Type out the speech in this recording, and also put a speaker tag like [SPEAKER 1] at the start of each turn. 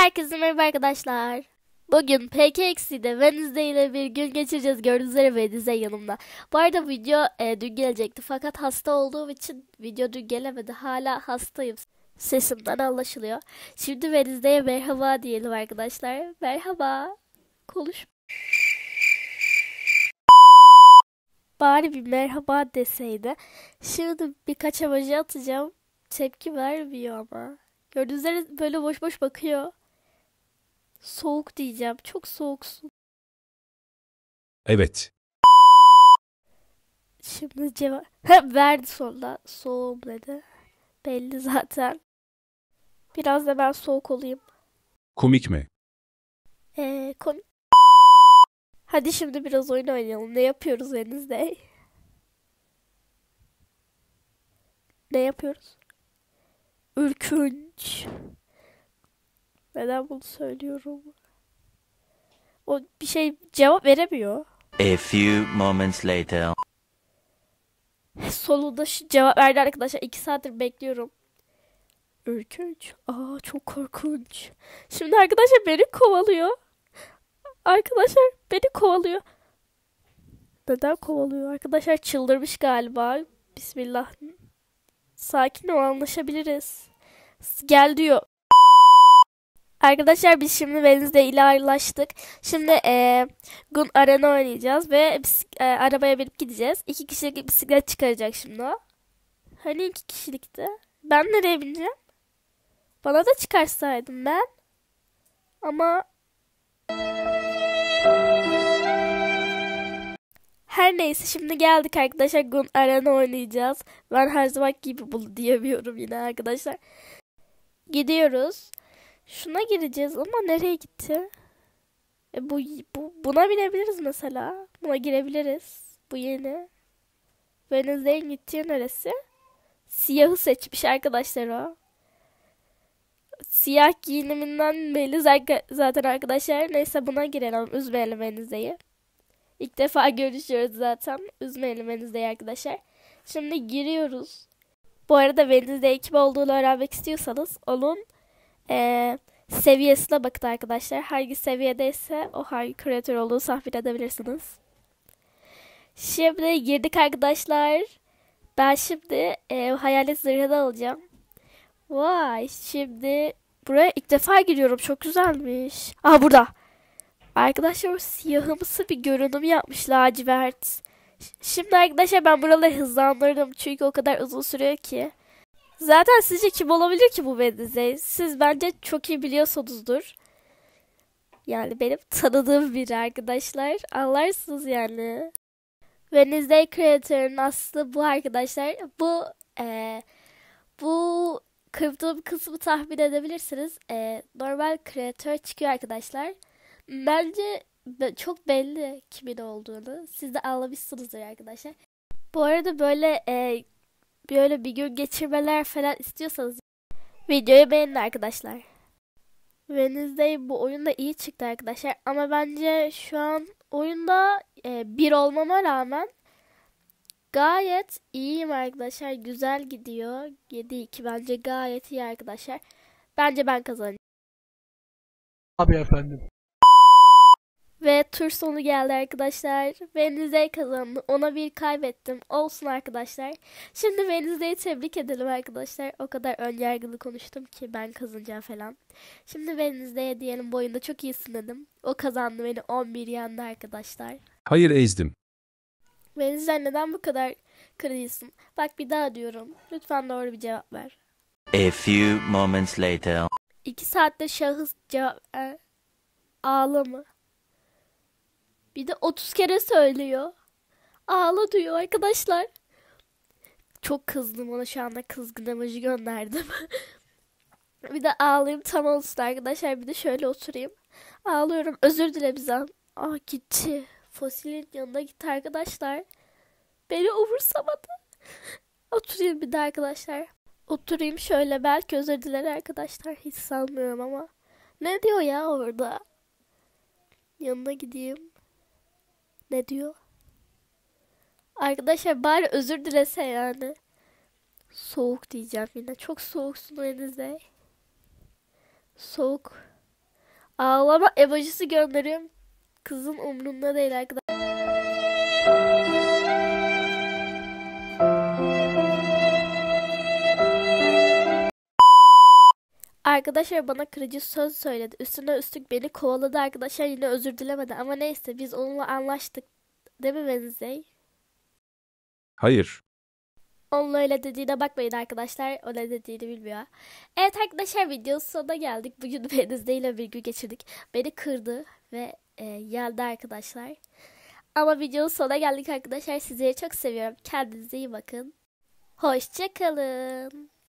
[SPEAKER 1] Herkese merhaba arkadaşlar. Bugün PKX'de Wednesday ile bir gün geçireceğiz. Gördüğünüz üzere Wednesday yanımda. Bu arada video e, dün gelecekti fakat hasta olduğum için video dün gelemedi. Hala hastayım. Sesimden anlaşılıyor. Şimdi Wednesday'e merhaba diyelim arkadaşlar. Merhaba. Konuş. Bari bir merhaba deseydi. Şimdi birkaç emoji atacağım. Tepki vermiyor ama. Gördüğünüz üzere böyle boş boş bakıyor. Soğuk diyeceğim. Çok soğuksun. Evet. Şimdi cevap verdi sonunda. Soğuğum dedi. Belli zaten. Biraz da ben soğuk olayım. Komik mi? Ee, komik. Hadi şimdi biraz oyun oynayalım. Ne yapıyoruz elinizde? Ne yapıyoruz? Ürkünç. Neden bunu söylüyorum? O bir şey cevap veremiyor. A few moments later. Sonunda cevap verdi arkadaşlar. İki saattir bekliyorum. Ürkünç. Aa çok korkunç. Şimdi arkadaşlar beni kovalıyor. Arkadaşlar beni kovalıyor. Neden kovalıyor? Arkadaşlar çıldırmış galiba. Bismillah. Sakin ol anlaşabiliriz. Gel diyor. Arkadaşlar biz şimdi Veniz'de ilerlaştık. Şimdi e, Gun Arena oynayacağız ve e, arabaya binip gideceğiz. İki kişilik bisiklet çıkaracak şimdi o. Hani iki kişilikti? Ben nereye bineceğim? Bana da çıkarsaydım ben. Ama... Her neyse şimdi geldik arkadaşlar. Gun Arena oynayacağız. Ben her zaman gibi bunu diyemiyorum yine arkadaşlar. Gidiyoruz. Şuna gireceğiz ama nereye gitti? E bu, bu buna binebiliriz mesela. Buna girebiliriz. Bu yeni. Wednesday'in gittiği neresi? Siyahı seçmiş arkadaşlar o. Siyah giyiniminden belli zaten arkadaşlar. Neyse buna girelim. Üzmeyelim Wednesday'i. İlk defa görüşüyoruz zaten. Üzmeyelim Wednesday'i arkadaşlar. Şimdi giriyoruz. Bu arada Wednesday ekip olduğunu öğrenmek istiyorsanız onun e, seviyesine bakın arkadaşlar. Hangi seviyedeyse o hangi kreatör olduğunu tahmin edebilirsiniz. Şimdi girdik arkadaşlar. Ben şimdi e, hayalet zırhını alacağım. Vay şimdi buraya ilk defa giriyorum. Çok güzelmiş. Aa burada. Arkadaşlar siyahımsı bir görünüm yapmış lacivert. Şimdi arkadaşlar ben buraları hızlandırdım. Çünkü o kadar uzun sürüyor ki. Zaten sizce kim olabilir ki bu Wednesday? Siz bence çok iyi biliyorsunuzdur. Yani benim tanıdığım biri arkadaşlar. Anlarsınız yani. Wednesday Creator'ın aslı bu arkadaşlar. Bu e, bu kırdığım kısmı tahmin edebilirsiniz. E, normal kreatör çıkıyor arkadaşlar. Bence çok belli kimin olduğunu. Siz de anlamışsınızdır arkadaşlar. Bu arada böyle e, böyle bir gün geçirmeler falan istiyorsanız videoyu beğenin arkadaşlar. Wednesday bu oyunda iyi çıktı arkadaşlar ama bence şu an oyunda e, bir olmama rağmen gayet iyiyim arkadaşlar. Güzel gidiyor. 7-2 bence gayet iyi arkadaşlar. Bence ben kazanacağım. Abi efendim. Ve tur sonu geldi arkadaşlar. Venizey kazandı. Ona bir kaybettim. Olsun arkadaşlar. Şimdi Venizey'i tebrik edelim arkadaşlar. O kadar önyargılı konuştum ki ben kazanacağım falan. Şimdi Venizey'e diyelim boyunda çok iyisin dedim. O kazandı beni 11 yandı arkadaşlar. Hayır ezdim. Venizey neden bu kadar kırıcısın? Bak bir daha diyorum. Lütfen doğru bir cevap ver. A few moments later. İki saatte şahıs cevap... Ağlama. Bir de 30 kere söylüyor. Ağla diyor arkadaşlar. Çok kızdım ona şu anda kızgın emoji gönderdim. bir de ağlayayım tam olsun arkadaşlar. Bir de şöyle oturayım. Ağlıyorum. Özür dile bizden. Ah gitti. Fosilin yanına gitti arkadaşlar. Beni umursamadı. oturayım bir de arkadaşlar. Oturayım şöyle belki özür diler arkadaşlar. Hiç sanmıyorum ama. Ne diyor ya orada? Yanına gideyim. Ne diyor? Arkadaşlar bari özür dilese yani. Soğuk diyeceğim yine. Çok soğuksun elinize. Soğuk. Ağlama emojisi gönderiyorum. Kızın umrunda değil arkadaşlar. Arkadaşlar bana kırıcı söz söyledi. Üstüne üstlük beni kovaladı arkadaşlar. Yine özür dilemedi ama neyse biz onunla anlaştık. Değil mi Wednesday? Hayır. Onun öyle dediğine bakmayın arkadaşlar. O ne dediğini bilmiyor. Evet arkadaşlar videonun sonuna geldik. Bugün Wednesday ile bir gün geçirdik. Beni kırdı ve e, geldi arkadaşlar. Ama videonun sonuna geldik arkadaşlar. Sizleri çok seviyorum. Kendinize iyi bakın. Hoşçakalın.